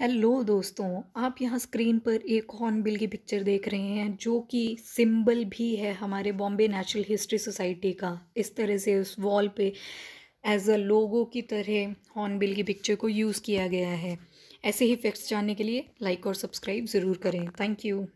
hello दोस्तों आप यहाँ स्क्रीन पर एक हॉर्नबिल की पिक्चर देख रहे हैं जो कि सिंबल भी है हमारे बॉम्बे नेचुरल हिस्ट्री सोसाइटी का इस तरह से उस वॉल पे एज अ लोगो की तरह हॉर्नबिल की पिक्चर को यूज़ किया गया है ऐसे ही फैक्ट्स जानने के लिए लाइक और सब्सक्राइब ज़रूर करें थैंक यू